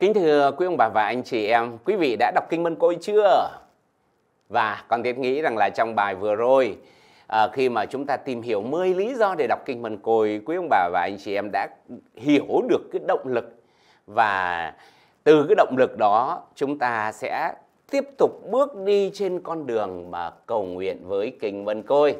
Kính thưa quý ông bà và anh chị em, quý vị đã đọc Kinh Mân Côi chưa? Và con Tiến nghĩ rằng là trong bài vừa rồi, à, khi mà chúng ta tìm hiểu 10 lý do để đọc Kinh Mân Côi, quý ông bà và anh chị em đã hiểu được cái động lực và từ cái động lực đó chúng ta sẽ tiếp tục bước đi trên con đường mà cầu nguyện với Kinh Mân Côi.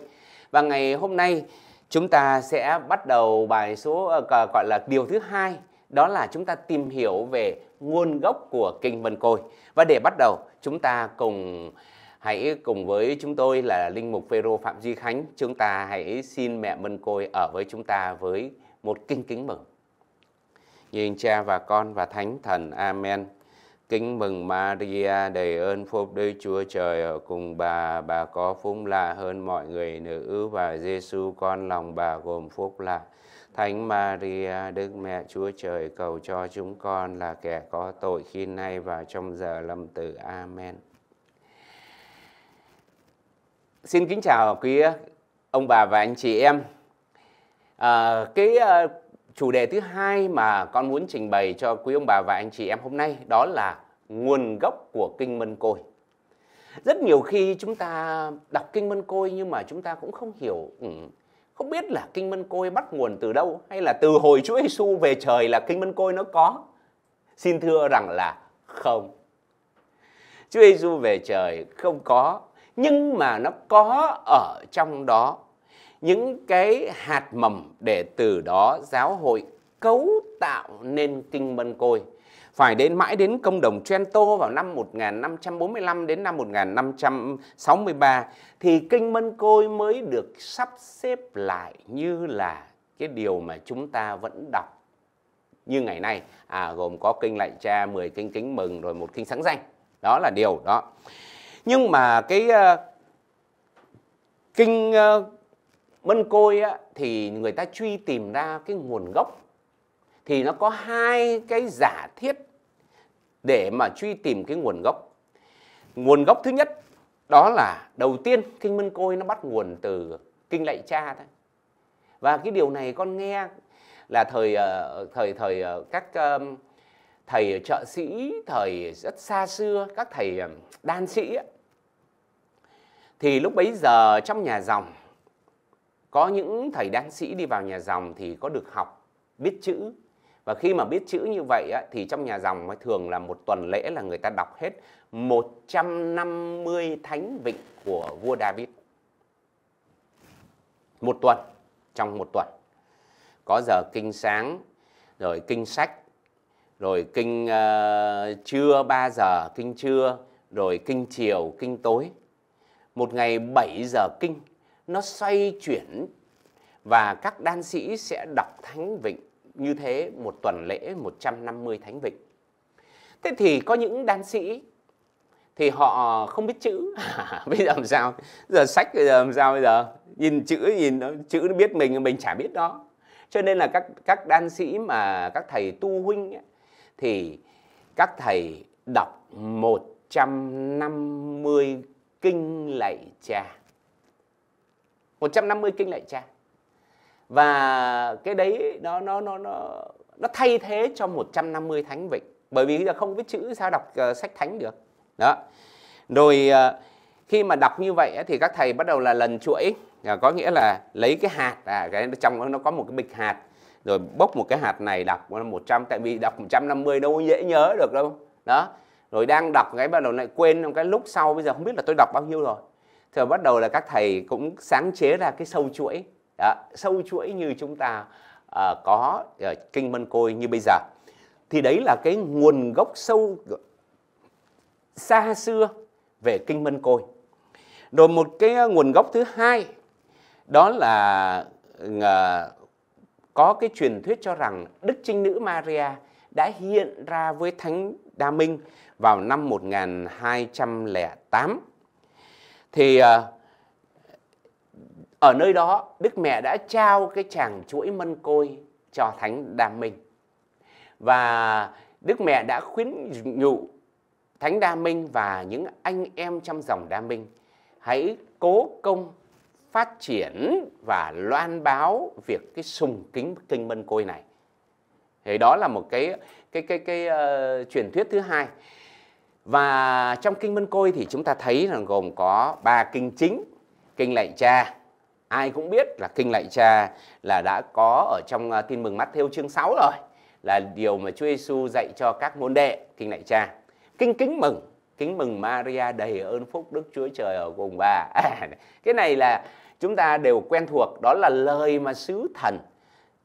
Và ngày hôm nay chúng ta sẽ bắt đầu bài số à, gọi là điều thứ hai đó là chúng ta tìm hiểu về nguồn gốc của kinh Vân Côi. Và để bắt đầu, chúng ta cùng hãy cùng với chúng tôi là Linh Mục Phêrô Phạm Duy Khánh, chúng ta hãy xin mẹ Vân Côi ở với chúng ta với một kinh kính mừng. Nhìn cha và con và thánh thần. Amen. Kính mừng Maria đầy ơn phúc Đức Chúa Trời ở cùng bà, bà có phúc lạ hơn mọi người nữ và Giêsu con lòng bà gồm phúc lạ. Là... Thánh Maria, Đức Mẹ Chúa Trời cầu cho chúng con là kẻ có tội khi nay và trong giờ lâm tử. Amen. Xin kính chào quý ông bà và anh chị em. À, cái à, chủ đề thứ hai mà con muốn trình bày cho quý ông bà và anh chị em hôm nay đó là nguồn gốc của kinh mân côi. Rất nhiều khi chúng ta đọc kinh mân côi nhưng mà chúng ta cũng không hiểu ừ, không biết là kinh mân côi bắt nguồn từ đâu hay là từ hồi Chúa Giêsu về trời là kinh mân côi nó có xin thưa rằng là không Chúa Giêsu về trời không có nhưng mà nó có ở trong đó những cái hạt mầm để từ đó giáo hội cấu tạo nên kinh Mân Côi. Phải đến mãi đến công đồng Trento vào năm 1545 đến năm 1563 thì kinh Mân Côi mới được sắp xếp lại như là cái điều mà chúng ta vẫn đọc như ngày nay à, gồm có kinh lạy cha 10 kinh kính mừng rồi một kinh sáng danh đó là điều đó nhưng mà cái uh, kinh uh, mân côi á, thì người ta truy tìm ra cái nguồn gốc thì nó có hai cái giả thiết để mà truy tìm cái nguồn gốc. Nguồn gốc thứ nhất đó là đầu tiên kinh Mân Côi nó bắt nguồn từ kinh lạy cha thôi Và cái điều này con nghe là thời ờ, thời thời ờ, các ờ, thầy trợ sĩ thời rất xa xưa các thầy đan sĩ thì lúc bấy giờ trong nhà dòng có những thầy đan sĩ đi vào nhà dòng thì có được học biết chữ và khi mà biết chữ như vậy á, thì trong nhà dòng thường là một tuần lễ là người ta đọc hết 150 thánh vịnh của vua David một tuần trong một tuần có giờ kinh sáng rồi kinh sách rồi kinh uh, trưa 3 giờ kinh trưa rồi kinh chiều kinh tối một ngày 7 giờ kinh nó xoay chuyển và các đan sĩ sẽ đọc thánh vịnh như thế một tuần lễ 150 thánh vịnh. Thế thì có những đan sĩ thì họ không biết chữ bây giờ làm sao giờ sách bây giờ làm sao bây giờ nhìn chữ nhìn nó chữ nó biết mình mình chả biết đó cho nên là các các đan sĩ mà các thầy tu huynh ấy, thì các thầy đọc 150 kinh lạy cha 150 kinh lạy cha và cái đấy nó nó nó nó nó thay thế cho 150 thánh vịnh bởi vì giờ không biết chữ sao đọc uh, sách thánh được đó rồi uh, khi mà đọc như vậy thì các thầy bắt đầu là lần chuỗi ờ, có nghĩa là lấy cái hạt à cái trong nó có một cái bịch hạt rồi bốc một cái hạt này đọc 100 tại vì đọc 150 đâu có dễ nhớ được đâu đó rồi đang đọc cái bắt đầu lại quên trong cái lúc sau bây giờ không biết là tôi đọc bao nhiêu rồi thì bắt đầu là các thầy cũng sáng chế ra cái sâu chuỗi đó, sâu chuỗi như chúng ta à, có à, kinh mân côi như bây giờ thì đấy là cái nguồn gốc sâu xa xưa về kinh mân côi rồi một cái ờ, nguồn gốc thứ hai đó là à, có cái truyền thuyết cho rằng Đức Trinh Nữ Maria đã hiện ra với Thánh Đa Minh vào năm 1208. Thì uh, ở nơi đó, Đức Mẹ đã trao cái chàng chuỗi mân côi cho Thánh Đa Minh. Và Đức Mẹ đã khuyến nhủ Thánh Đa Minh và những anh em trong dòng Đa Minh hãy cố công phát triển và loan báo việc cái sùng kính kinh mân côi này. Thì đó là một cái cái cái cái uh, truyền thuyết thứ hai. Và trong kinh Mân Côi thì chúng ta thấy là gồm có ba kinh chính, kinh Lạy Cha, ai cũng biết là kinh lạy cha là đã có ở trong ờ, tin mừng mắt theo chương 6 rồi là điều mà Chúa Giêsu dạy cho các môn đệ kinh lạy cha kinh kính mừng kính mừng Maria đầy ơn phúc Đức Chúa Trời ở cùng bà à, cái này là chúng ta đều quen thuộc đó là lời mà sứ thần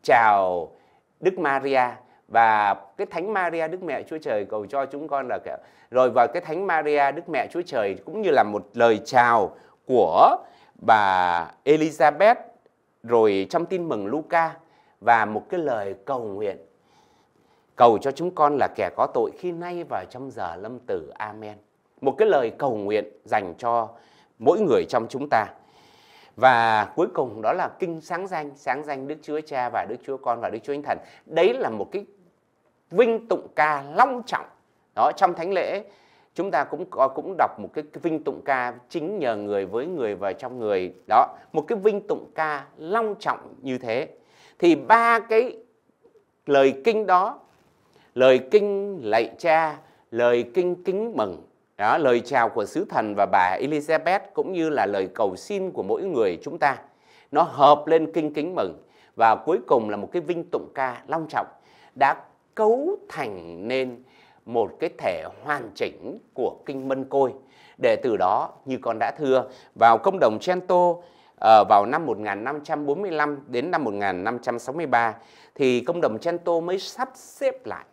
chào Đức Maria và cái thánh Maria Đức Mẹ Chúa Trời cầu cho chúng con là kiểu rồi và cái thánh Maria Đức Mẹ Chúa Trời cũng như là một lời chào của bà Elizabeth rồi trong tin mừng Luca và một cái lời cầu nguyện cầu cho chúng con là kẻ có tội khi nay và trong giờ lâm tử amen một cái lời cầu nguyện dành cho mỗi người trong chúng ta và cuối cùng đó là kinh sáng danh sáng danh đức chúa cha và đức chúa con và đức chúa thánh thần đấy là một cái vinh tụng ca long trọng đó trong thánh lễ chúng ta cũng có cũng đọc một cái, cái vinh tụng ca chính nhờ người với người và trong người đó một cái vinh tụng ca long trọng như thế thì ba cái lời kinh đó lời kinh lạy cha lời kinh kính mừng đó lời chào của sứ thần và bà Elizabeth cũng như là lời cầu xin của mỗi người chúng ta nó hợp lên kinh kính mừng và cuối cùng là một cái vinh tụng ca long trọng đã cấu thành nên một cái thể hoàn chỉnh của kinh Mân Côi. Để từ đó, như con đã thưa, vào công đồng Trento À, ờ, vào năm 1545 đến năm 1563 thì công đồng Trento mới sắp xếp lại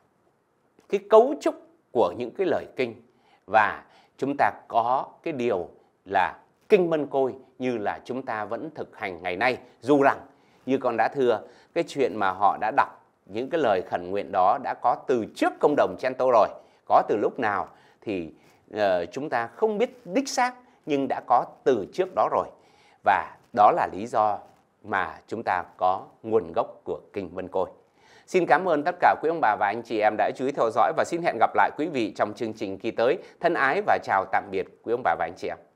cái cấu trúc của những cái lời kinh và chúng ta có cái điều là kinh mân côi như là chúng ta vẫn thực hành ngày nay dù rằng như con đã thưa cái chuyện mà họ đã đọc những cái lời khẩn nguyện đó đã có từ trước cộng đồng chen tô rồi có từ lúc nào thì uh, chúng ta không biết đích xác nhưng đã có từ trước đó rồi và đó là lý do mà chúng ta có nguồn gốc của kinh Vân Côi. Xin cảm ơn tất cả quý ông bà và anh chị em đã chú ý theo dõi và xin hẹn gặp lại quý vị trong chương trình kỳ tới. Thân ái và chào tạm biệt quý ông bà và anh chị em.